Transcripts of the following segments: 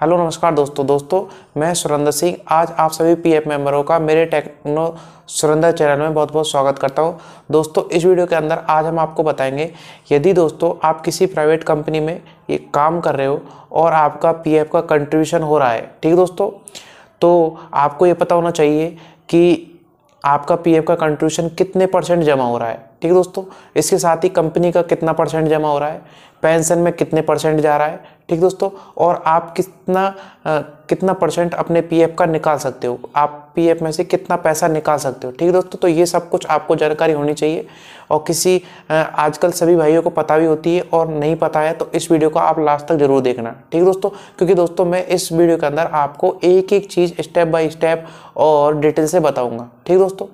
hello नमस्कार दोस्तों दोस्तों मैं सुरेंद्र सिंह आज आप सभी पीएफ मेंबरों का मेरे टेक्नो सुरेंद्र चैनल में बहुत बहुत स्वागत करता हूं दोस्तों इस वीडियो के अंदर आज हम आपको बताएंगे यदि दोस्तों आप किसी प्राइवेट कंपनी में ये काम कर रहे हो और आपका पीएफ का कंट्रीब्यूशन हो रहा है ठीक दोस्तों तो आपको ये पता होना चाहिए कि आपका पी का कंट्रीब्यूशन कितने परसेंट जमा हो रहा है ठीक है दोस्तों इसके साथ ही कंपनी का कितना परसेंट जमा हो रहा है पेंशन में कितने परसेंट जा रहा है ठीक दोस्तों और आप कितना आ, कितना परसेंट अपने पीएफ का निकाल सकते हो आप पीएफ में से कितना पैसा निकाल सकते हो ठीक दोस्तों तो ये सब कुछ आपको जानकारी होनी चाहिए और किसी आजकल सभी भाइयों को पता भी होती है और नहीं पता है तो इस वीडियो को आप लास्ट तक जरूर देखना ठीक दोस्तों क्योंकि दोस्तों मैं इस वीडियो के अंदर आपको एक एक चीज़ स्टेप बाय स्टेप और डिटेल से बताऊँगा ठीक दोस्तों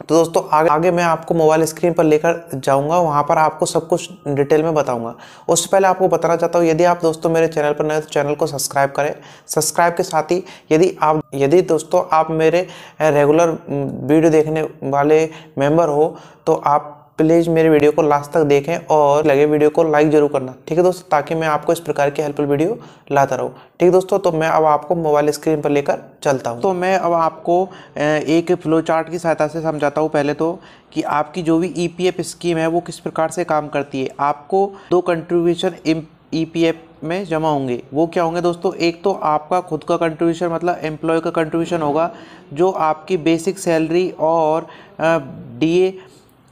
तो दोस्तों आगे आगे मैं आपको मोबाइल स्क्रीन पर लेकर जाऊंगा वहाँ पर आपको सब कुछ डिटेल में बताऊंगा उससे पहले आपको बताना चाहता हूँ यदि आप दोस्तों मेरे चैनल पर नए तो चैनल को सब्सक्राइब करें सब्सक्राइब के साथ ही यदि आप यदि दोस्तों आप मेरे रेगुलर वीडियो mm, देखने वाले मेंबर हो तो आप प्लीज़ मेरे वीडियो को लास्ट तक देखें और लगे वीडियो को लाइक जरूर करना ठीक है दोस्तों ताकि मैं आपको इस प्रकार की हेल्पफुल वीडियो लाता रहूँ ठीक है दोस्तों तो मैं अब आपको मोबाइल स्क्रीन पर लेकर चलता हूँ तो मैं अब आपको एक फ्लो चार्ट की सहायता से समझाता हूँ पहले तो कि आपकी जो भी ई e स्कीम है वो किस प्रकार से काम करती है आपको दो कंट्रीब्यूशन ई e में जमा होंगे वो क्या होंगे दोस्तों एक तो आपका खुद का कंट्रीब्यूशन मतलब एम्प्लॉय का कंट्रीब्यूशन होगा जो आपकी बेसिक सैलरी और डीए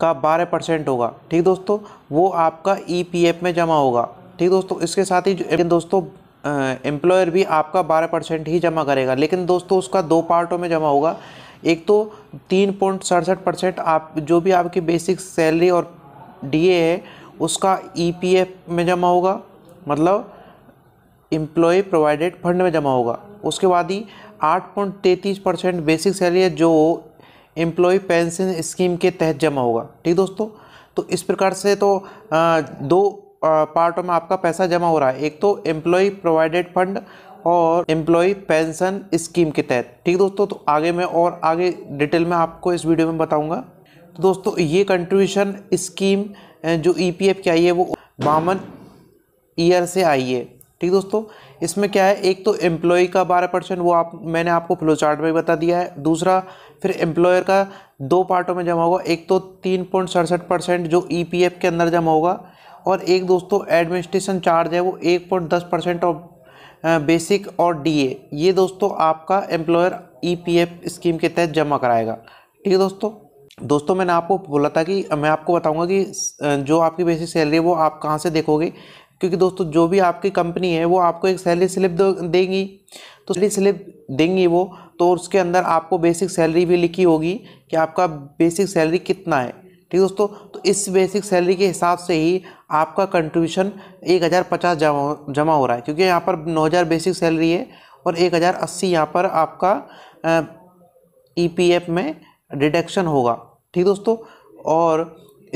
का 12 परसेंट होगा ठीक दोस्तों वो आपका ई e में जमा होगा ठीक दोस्तों इसके साथ ही लेकिन दोस्तों एम्प्लॉयर भी आपका 12 परसेंट ही जमा करेगा लेकिन दोस्तों उसका दो पार्टों में जमा होगा एक तो तीन पॉइंट सड़सठ परसेंट आप जो भी आपकी बेसिक सैलरी और डीए है उसका ईपीएफ e में जमा होगा मतलब एम्प्लॉय प्रोवाइडेड फंड में जमा होगा उसके बाद ही आठ पॉइंट तैंतीस परसेंट बेसिक सैलरी है जो एम्प्लॉय पेंशन स्कीम के तहत जमा होगा ठीक दोस्तों तो इस प्रकार से तो आ, दो पार्टों में आपका पैसा जमा हो रहा है एक तो एम्प्लॉय प्रोवाइडेड फंड और एम्प्लॉय पेंशन स्कीम के तहत ठीक दोस्तों तो आगे मैं और आगे डिटेल में आपको इस वीडियो में बताऊंगा तो दोस्तों ये कंट्रीब्यूशन स्कीम जो ई पी एफ की आई है वो बावन ईयर से आई है ठीक दोस्तों इसमें क्या है एक तो एम्प्लॉय का बारह परसेंट वो आप मैंने आपको फ्लो चार्ट में बता दिया है दूसरा फिर एम्प्लॉयर का दो पार्टों में जमा होगा एक तो तीन पॉइंट सड़सठ परसेंट जो ई पी एफ के अंदर जमा होगा और एक दोस्तों एडमिनिस्ट्रेशन चार्ज है वो एक पॉइंट दस परसेंट ऑफ बेसिक और डी ये दोस्तों आपका एम्प्लॉयर ई स्कीम के तहत जमा कराएगा ठीक है दोस्तों दोस्तों मैंने आपको बोला था कि मैं आपको बताऊंगा कि जो आपकी बेसिक सैलरी है वो आप कहाँ से देखोगे क्योंकि दोस्तों जो भी आपकी कंपनी है वो आपको एक सैलरी स्लिप देंगी तो सैलरी स्लिप देंगी वो तो उसके अंदर आपको बेसिक सैलरी भी लिखी होगी कि आपका बेसिक सैलरी कितना है ठीक है दोस्तों तो इस बेसिक सैलरी के हिसाब से ही आपका कंट्रीब्यूशन एक हज़ार पचास जमा जमा हो रहा है क्योंकि यहाँ पर नौ हज़ार बेसिक सैलरी है और एक हज़ार अस्सी यहाँ पर आपका ईपीएफ e में डिडक्शन होगा ठीक दोस्तों और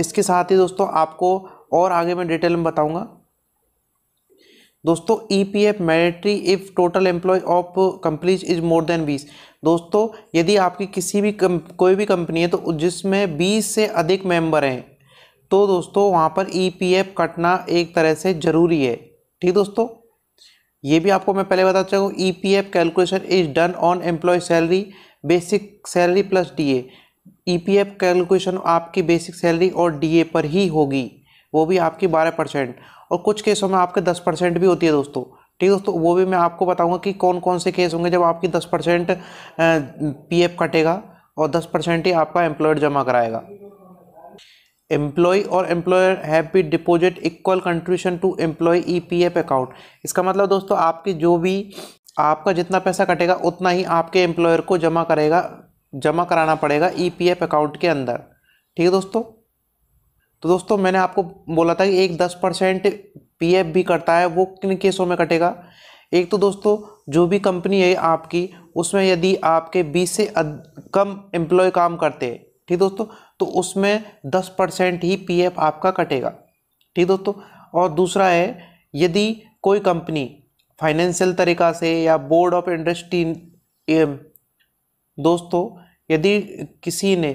इसके साथ ही दोस्तों आपको और आगे मैं डिटेल में बताऊँगा दोस्तों E P F mandatory if total employ of companies is more than बीस दोस्तों यदि आपकी किसी भी कम, कोई भी कंपनी है तो जिसमें बीस से अधिक मेंबर हैं तो दोस्तों वहाँ पर ई पी एफ कटना एक तरह से ज़रूरी है ठीक दोस्तों ये भी आपको मैं पहले बता चाहूँ E P F calculation is done on employ salary basic salary plus D A E P F calculation आपकी बेसिक सैलरी और डी ए पर ही होगी वो भी आपकी बारह परसेंट और कुछ केसों में आपके दस परसेंट भी होती है दोस्तों ठीक है दोस्तों वो भी मैं आपको बताऊंगा कि कौन कौन से केस होंगे जब आपकी दस परसेंट पी एफ कटेगा और दस परसेंट ही आपका एम्प्लॉयर जमा कराएगा एम्प्लॉय और employer have be deposit equal contribution to employ E P F account इसका मतलब दोस्तों आपकी जो भी आपका जितना पैसा कटेगा उतना ही आपके एम्प्लॉयर को जमा करेगा जमा कराना पड़ेगा ई पी एफ अकाउंट के अंदर ठीक है दोस्तों तो दोस्तों मैंने आपको बोला था कि एक दस परसेंट पी भी कटता है वो किन केसों में कटेगा एक तो दोस्तों जो भी कंपनी है आपकी उसमें यदि आपके बीस से कम एम्प्लॉय काम करते हैं ठीक दोस्तों तो उसमें दस परसेंट ही एफ आपका कटेगा ठीक दोस्तों और दूसरा है यदि कोई कंपनी फाइनेंशियल तरीका से या बोर्ड ऑफ इंडस्ट्री दोस्तों यदि किसी ने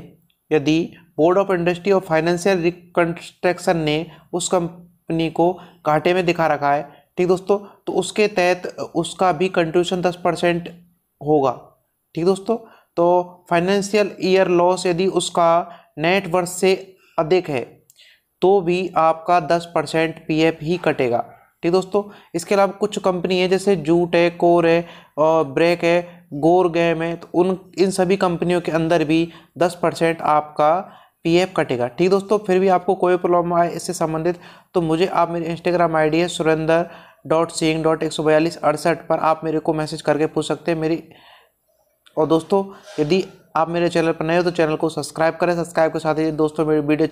यदि बोर्ड ऑफ इंडस्ट्री और फाइनेंशियल रिकन्स्ट्रक्शन ने उस कंपनी को घाटे में दिखा रखा है ठीक दोस्तों तो उसके तहत उसका भी कंट्रीब्यूशन दस परसेंट होगा ठीक दोस्तों तो फाइनेंशियल ईयर लॉस यदि उसका नेट वर्थ से अधिक है तो भी आपका दस परसेंट पी ही कटेगा ठीक दोस्तों इसके अलावा कुछ कंपनी है जैसे जूट है कोर है और ब्रेक है गौर गैम है तो उन इन सभी कंपनियों के अंदर भी दस परसेंट आपका पीएफ कटेगा ठीक दोस्तों फिर भी आपको कोई प्रॉब्लम आए इससे संबंधित तो मुझे आप मेरे इंस्टाग्राम आईडी है सुरेंदर डॉट सिंह डॉट एक सौ बयालीस अड़सठ पर आप मेरे को मैसेज करके पूछ सकते हैं मेरी और दोस्तों यदि आप मेरे चैनल पर नए हो तो चैनल को सब्सक्राइब करें सब्सक्राइब के साथ ही दोस्तों मेरी वीडियो